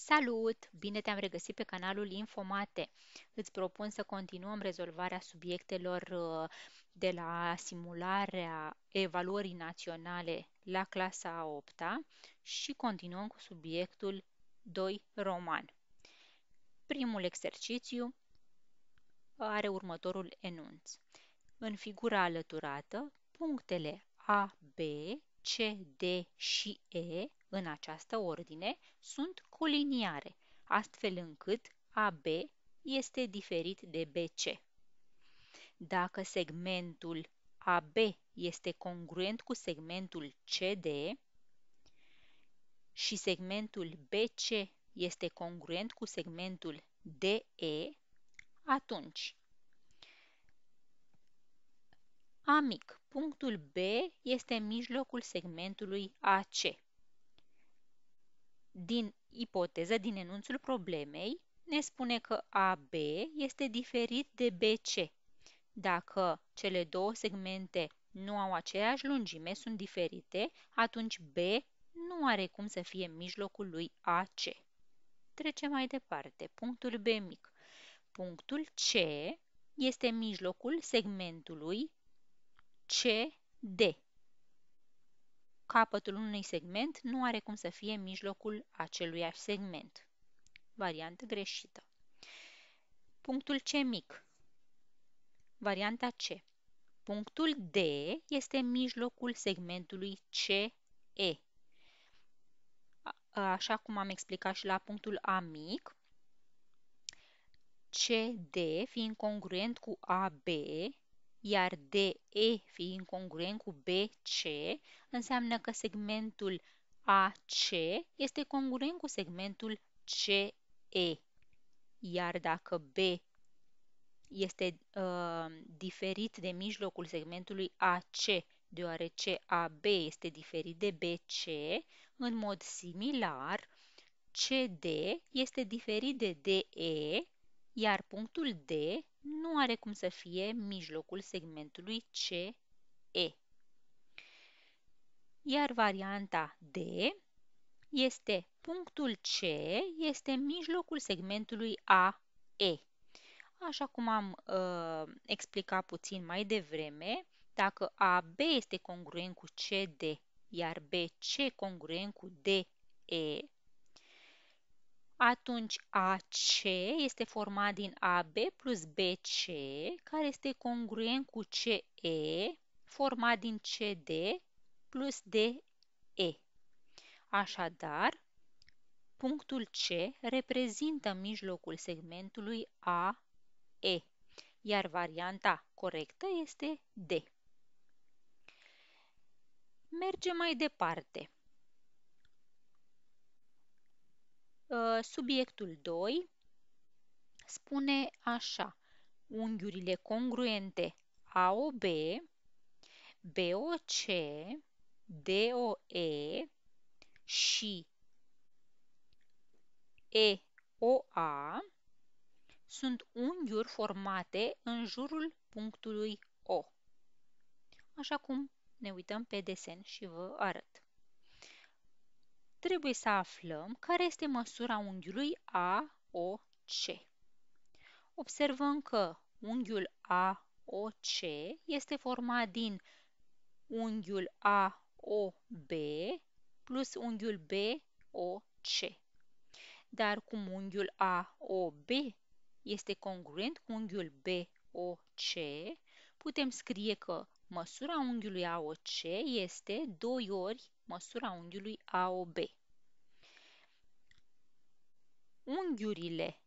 Salut! Bine te-am regăsit pe canalul Infomate. Îți propun să continuăm rezolvarea subiectelor uh, de la simularea evaluării naționale la clasa a 8 -a și continuăm cu subiectul 2 roman. Primul exercițiu are următorul enunț. În figura alăturată, punctele A, B, C, D și E în această ordine sunt coliniare, astfel încât AB este diferit de BC. Dacă segmentul AB este congruent cu segmentul CD și segmentul BC este congruent cu segmentul DE, atunci A mic. Punctul B este mijlocul segmentului AC din ipoteză, din enunțul problemei, ne spune că AB este diferit de BC. Dacă cele două segmente nu au aceeași lungime, sunt diferite, atunci B nu are cum să fie mijlocul lui AC. Trecem mai departe. Punctul B mic. Punctul C este mijlocul segmentului CD. Capătul unui segment nu are cum să fie mijlocul acelui segment. Variantă greșită. Punctul C mic. Varianta C. Punctul D este mijlocul segmentului CE. Așa cum am explicat și la punctul A mic, CD fiind congruent cu AB, iar DE fiind congruent cu BC, înseamnă că segmentul AC este congruent cu segmentul CE. Iar dacă B este uh, diferit de mijlocul segmentului AC, deoarece AB este diferit de BC, în mod similar, CD este diferit de DE iar punctul D nu are cum să fie mijlocul segmentului CE. Iar varianta D este punctul C este mijlocul segmentului AE. Așa cum am uh, explicat puțin mai devreme, dacă AB este congruent cu CD, iar BC congruent cu DE, atunci AC este format din AB plus BC, care este congruent cu CE, format din CD plus DE. Așadar, punctul C reprezintă mijlocul segmentului AE, iar varianta corectă este D. Mergem mai departe. Ă, subiectul 2 spune așa, unghiurile congruente AOB, BOC, DOE și EOA sunt unghiuri formate în jurul punctului O. Așa cum ne uităm pe desen și vă arăt trebuie să aflăm care este măsura unghiului AOC. Observăm că unghiul AOC este format din unghiul AOB plus unghiul BOC. Dar cum unghiul AOB este congruent cu unghiul BOC, putem scrie că măsura unghiului AOC este 2 ori măsura unghiului AOB. Unghiurile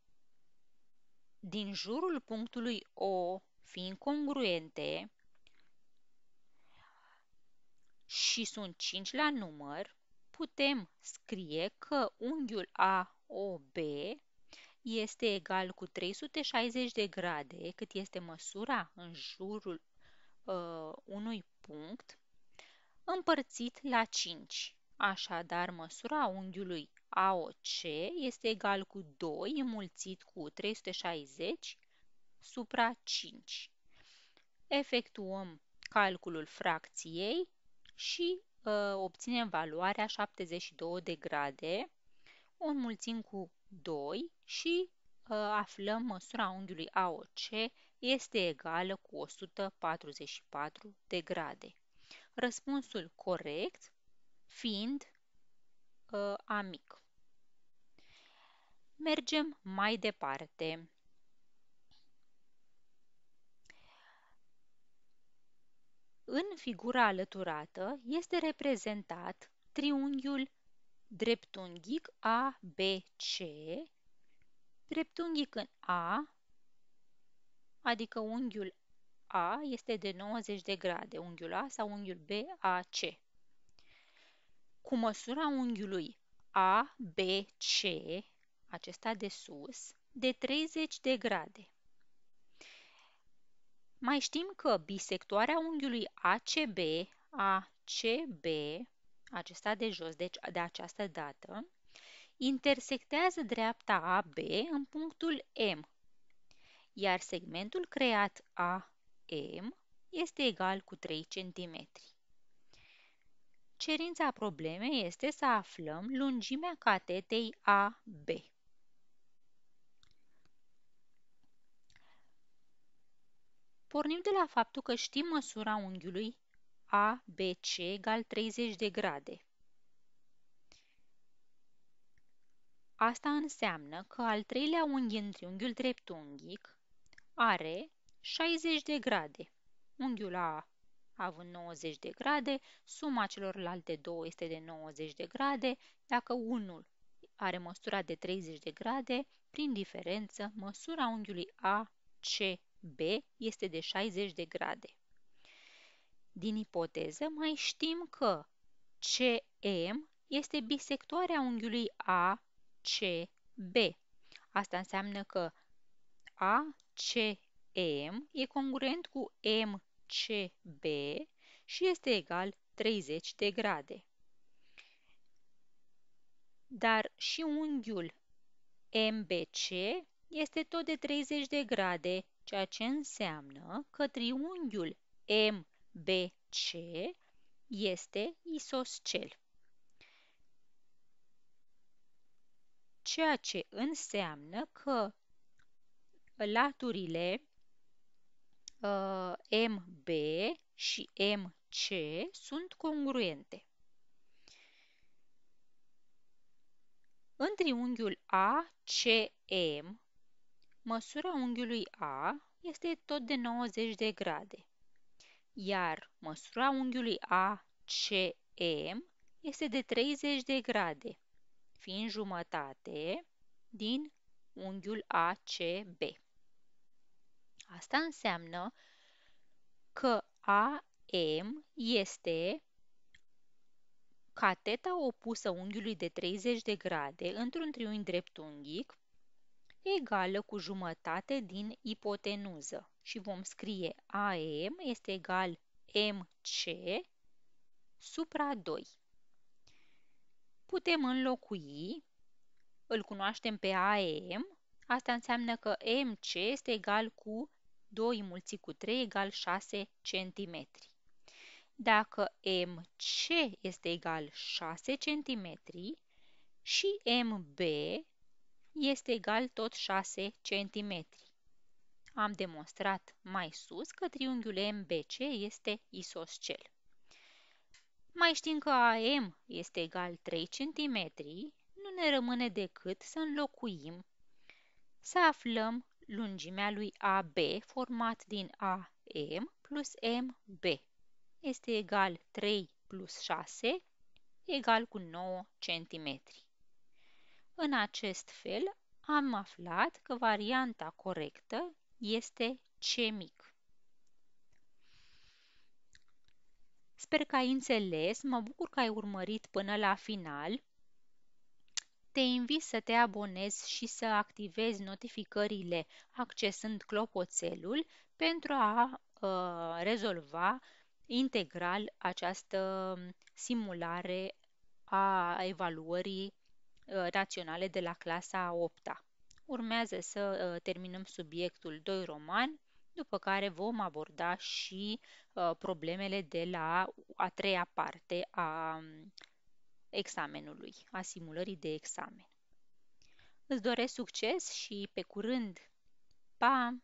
din jurul punctului O fiind congruente și sunt 5 la număr, putem scrie că unghiul AOB este egal cu 360 de grade, cât este măsura în jurul uh, unui punct împărțit la 5. Așadar, măsura unghiului AOC este egal cu 2 înmulțit cu 360 supra 5. Efectuăm calculul fracției și uh, obținem valoarea 72 de grade, o înmulțim cu 2 și aflăm măsura unghiului AOC este egală cu 144 de grade. Răspunsul corect fiind uh, ă, mic. Mergem mai departe. În figura alăturată este reprezentat triunghiul dreptunghic ABC dreptunghic în A, adică unghiul A este de 90 de grade, unghiul A sau unghiul B, A, C. Cu măsura unghiului A, B, C, acesta de sus, de 30 de grade. Mai știm că bisectoarea unghiului ACB, ACB, acesta de jos, deci de această dată, intersectează dreapta AB în punctul M, iar segmentul creat AM este egal cu 3 cm. Cerința problemei este să aflăm lungimea catetei AB. Pornim de la faptul că știm măsura unghiului ABC egal 30 de grade. Asta înseamnă că al treilea unghi în triunghiul dreptunghic are 60 de grade. Unghiul A având 90 de grade, suma celorlalte două este de 90 de grade, dacă unul are măsura de 30 de grade, prin diferență, măsura unghiului ACB este de 60 de grade. Din ipoteză, mai știm că CM este bisectoarea unghiului A C B. Asta înseamnă că A C M e congruent cu M C B și este egal 30 de grade. Dar și unghiul MBC este tot de 30 de grade, ceea ce înseamnă că triunghiul MBC este isoscel. ceea ce înseamnă că laturile uh, MB și MC sunt congruente. În triunghiul ACM, măsura unghiului A este tot de 90 de grade, iar măsura unghiului ACM este de 30 de grade fiind jumătate din unghiul ACB. Asta înseamnă că AM este cateta opusă unghiului de 30 de grade într-un triunghi dreptunghic egală cu jumătate din ipotenuză și vom scrie AM este egal MC supra 2 putem înlocui, îl cunoaștem pe AM, asta înseamnă că MC este egal cu 2 mulți cu 3 egal 6 cm. Dacă MC este egal 6 cm și MB este egal tot 6 cm. Am demonstrat mai sus că triunghiul MBC este isoscel. Mai știm că AM este egal 3 cm, nu ne rămâne decât să înlocuim, să aflăm lungimea lui AB format din AM plus MB. Este egal 3 plus 6 egal cu 9 cm. În acest fel am aflat că varianta corectă este C mic. Sper că ai înțeles, mă bucur că ai urmărit până la final. Te invit să te abonezi și să activezi notificările accesând clopoțelul pentru a uh, rezolva integral această simulare a evaluării uh, raționale de la clasa a 8 -a. Urmează să uh, terminăm subiectul 2 roman după care vom aborda și uh, problemele de la a treia parte a um, examenului, a simulării de examen. Îți doresc succes și pe curând! Pa!